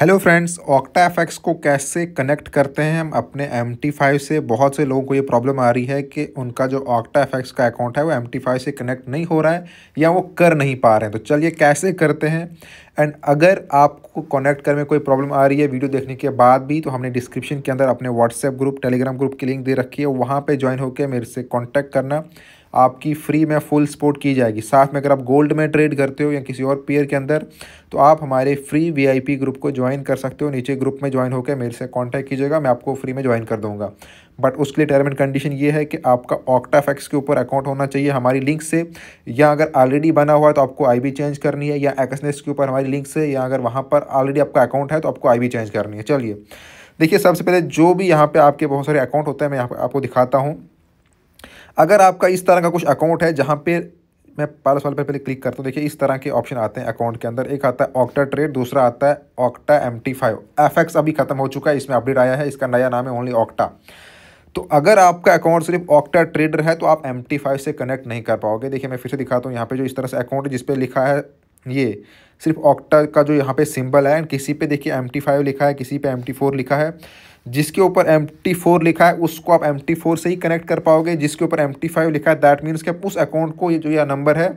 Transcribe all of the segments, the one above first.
hello friends octa F को कैसे connect करते हैं हम अपने एम फाइव से बहुत से लोगों को ये प्रॉब्लम आ रही है कि उनका जो ऑक्टा एफ का अकाउंट है वो एम फाइव से कनेक्ट नहीं हो रहा है या वो कर नहीं पा रहे हैं तो चलिए कैसे करते हैं एंड अगर आपको कनेक्ट करने में कोई प्रॉब्लम आ रही है वीडियो देखने के बाद भी तो हमने डिस्क्रिप्शन के अंदर अपने व्हाट्सएप ग्रुप टेलीग्राम ग्रुप की लिंक दे रखी है वहाँ पर ज्वाइन होकर मेरे से कॉन्टैक्ट करना आपकी फ्री में फुल सपोर्ट की जाएगी साथ में अगर आप गोल्ड में ट्रेड करते हो या किसी और पेयर के अंदर तो आप हमारे फ्री वीआईपी ग्रुप को ज्वाइन कर सकते हो नीचे ग्रुप में ज्वाइन होकर मेरे से कॉन्टैक्ट कीजिएगा मैं आपको फ्री में ज्वाइन कर दूँगा बट उसके लिए टर्म एंड कंडीशन ये है कि आपका ऑक्टाफेक्स के ऊपर अकाउंट होना चाहिए हमारी लिंक से या अगर ऑलरेडी बना हुआ है तो आपको आई चेंज करनी है या एक्सनेस के ऊपर हमारी लिंक से या अगर वहाँ पर ऑलरेडी आपका अकाउंट है तो आपको आई चेंज करनी है चलिए देखिए सबसे पहले जो भी यहाँ पे आपके बहुत सारे अकाउंट होते हैं मैं यहाँ पर आपको दिखाता हूँ अगर आपका इस तरह का कुछ अकाउंट है जहाँ पे मैं पहले साल पर पहले क्लिक करता हूँ देखिए इस तरह के ऑप्शन आते हैं अकाउंट के अंदर एक आता है ऑक्टा ट्रेड दूसरा आता है Octa M T five F X अभी खत्म हो चुका है इसमें अपडेट आया है इसका नया नाम है ओनली ऑक्टा तो अगर आपका अकाउंट सिर्फ ऑक्टा ट्रेडर है तो आप एम टी फाइव से कनेक्ट नहीं कर पाओगे देखिए मैं फिर से दिखाता हूँ यहाँ पे जो इस तरह से अकाउंट है जिस पर लिखा है ये सिर्फ ऑक्टा का जो यहाँ पे सिंबल है किसी पे देखिए एम टी फाइव लिखा है किसी पे एम टी फोर लिखा है जिसके ऊपर एम टी फोर लिखा है उसको आप एम टी फोर से ही कनेक्ट कर पाओगे जिसके ऊपर एम टी फाइव लिखा है दैट मीन्स कि आप उस अकाउंट को ये जो यह नंबर है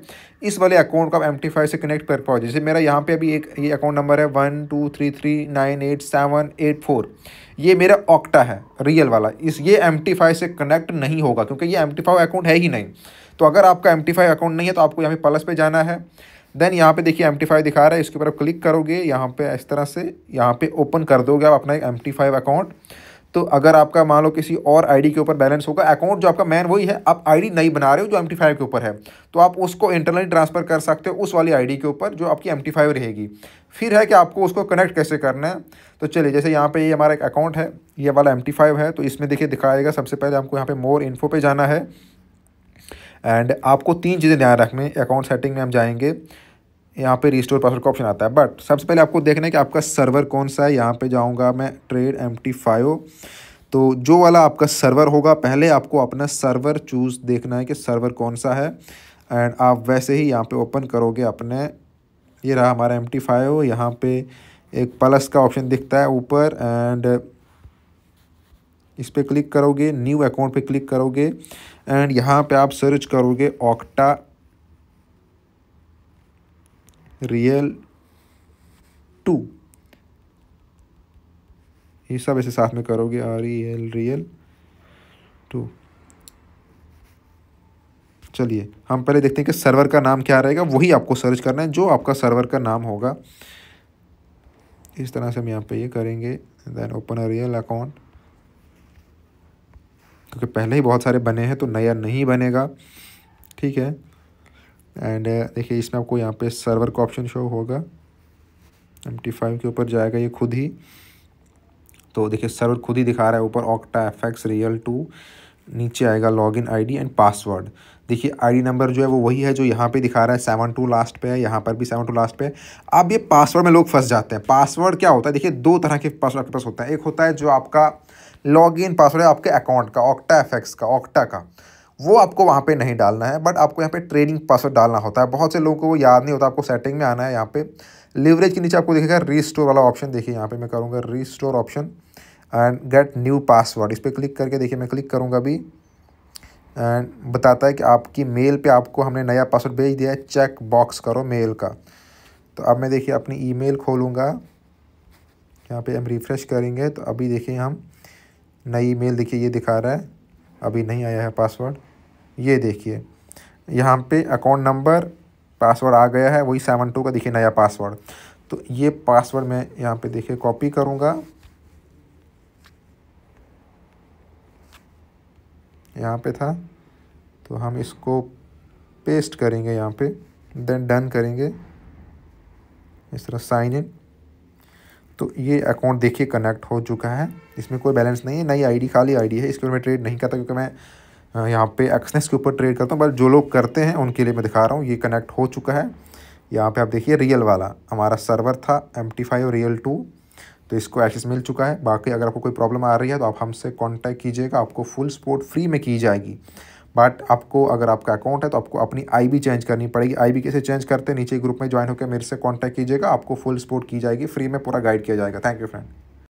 इस वाले अकाउंट को आप एम टी फाइव से कनेक्ट कर पाओगे जैसे मेरा यहाँ पे अभी एक ये अकाउंट नंबर है one two three three nine eight seven eight four ये मेरा ऑक्टा है रियल वाला इस ये एम टी फाइव से कनेक्ट नहीं होगा क्योंकि ये एम टी फाइव अकाउंट है ही नहीं तो अगर आपका एम टी फाइव अकाउंट नहीं है तो आपको यहाँ पे प्लस पे जाना है देन यहाँ पे देखिए एम दिखा रहा है इसके ऊपर आप क्लिक करोगे यहाँ पे इस तरह से यहाँ पे ओपन कर दोगे आप अपना एम अकाउंट तो अगर आपका मान लो किसी और आईडी के ऊपर बैलेंस होगा अकाउंट जो आपका मैन वही है आप आईडी नई बना रहे हो जो एम के ऊपर है तो आप उसको इंटरनली ट्रांसफ़र कर सकते हो उस वाली आईडी के ऊपर जो आपकी एम रहेगी फिर है कि आपको उसको कनेक्ट कैसे करना है तो चलिए जैसे यहाँ पे ये हमारा एक अकाउंट है ये वाला एम है तो इसमें देखिए दिखाएगा सबसे पहले आपको यहाँ पर मोर इन्फो पर जाना है एंड आपको तीन चीज़ें ध्यान रखने अकाउंट सेटिंग में हम जाएंगे यहाँ पे रिस्टोर पासवर्ड का ऑप्शन आता है बट सबसे पहले आपको देखना है कि आपका सर्वर कौन सा है यहाँ पे जाऊँगा मैं ट्रेड एम टी फाइव तो जो वाला आपका सर्वर होगा पहले आपको अपना सर्वर चूज़ देखना है कि सर्वर कौन सा है एंड आप वैसे ही यहाँ पे ओपन करोगे अपने ये रहा हमारा एम टी फाइव यहाँ पे एक प्लस का ऑप्शन दिखता है ऊपर एंड इस पर क्लिक करोगे न्यू अकाउंट पे क्लिक करोगे एंड यहाँ पर आप सर्च करोगे ऑक्टा रियल टू ये सब ऐसे साथ में करोगे R E L real two चलिए हम पहले देखते हैं कि सर्वर का नाम क्या रहेगा वही आपको सर्च करना है जो आपका सर्वर का नाम होगा इस तरह से हम यहाँ पे ये करेंगे then open a real account क्योंकि पहले ही बहुत सारे बने हैं तो नया नहीं बनेगा ठीक है एंड uh, देखिए इसमें आपको यहाँ पे सर्वर का ऑप्शन शो होगा एम फाइव के ऊपर जाएगा ये खुद ही तो देखिए सर्वर खुद ही दिखा रहा है ऊपर Octa F X real two नीचे आएगा लॉगिन आईडी एंड पासवर्ड देखिए आईडी नंबर जो है वो वही है जो यहाँ पे दिखा रहा है सेवन टू लास्ट पे है यहाँ पर भी सेवन टू लास्ट पे है अब ये पासवर्ड में लोग फंस जाते हैं पासवर्ड क्या होता है देखिए दो तरह के पासवर्ड आपके पास होता है एक होता है जो आपका लॉगिन पासवर्ड है आपके अकाउंट का ऑक्टा एफ का ऑक्टा का वो आपको वहाँ पे नहीं डालना है बट आपको यहाँ पे ट्रेडिंग पासवर्ड डालना होता है बहुत से लोगों को वो याद नहीं होता आपको सेटिंग में आना है यहाँ पे लीवरेज के नीचे आपको देखेगा रीस्टोर वाला ऑप्शन देखिए यहाँ पे मैं करूँगा restore option and get new password इस पर क्लिक करके देखिए मैं क्लिक करूँगा अभी एंड बताता है कि आपकी मेल पर आपको हमने नया पासवर्ड भेज दिया है चेक बॉक्स करो मेल का तो अब मैं देखिए अपनी ई मेल खोलूँगा यहाँ पर हम रिफ़्रेश करेंगे तो अभी देखिए हम नई मेल देखिए ये दिखा रहा है अभी नहीं आया है पासवर्ड ये देखिए यहाँ पे अकाउंट नंबर पासवर्ड आ गया है वही सेवन टू का देखिए नया पासवर्ड तो ये पासवर्ड मैं यहाँ पे देखिए कॉपी करूँगा यहाँ पे था तो हम इसको पेस्ट करेंगे यहाँ पे देन डन करेंगे इस तरह साइन इन तो ये अकाउंट देखिए कनेक्ट हो चुका है इसमें कोई बैलेंस नहीं है नई आईडी खाली आईडी है इसके मैं ट्रेड नहीं करता क्योंकि मैं यहाँ पे एक्सनेस के ऊपर ट्रेड करता हूँ बट जो लोग करते हैं उनके लिए मैं दिखा रहा हूँ ये कनेक्ट हो चुका है यहाँ पे आप देखिए रियल वाला हमारा सर्वर था M T five real two तो इसको एक्सेस मिल चुका है बाकी अगर आपको कोई प्रॉब्लम आ रही है तो आप हमसे कॉन्टैक्ट कीजिएगा आपको फुल सपोर्ट फ्री में की जाएगी बट आपको अगर आपका अकाउंट है तो आपको अपनी आई चेंज करनी पड़ेगी आई कैसे चेंज करते हैं नीचे ग्रुप में ज्वाइन होकर मेरे से कॉन्टैक्ट कीजिएगा आपको फुल सपोर्ट की जाएगी फ्री में पूरा गाइड किया जाएगा थैंक यू फ्रेंड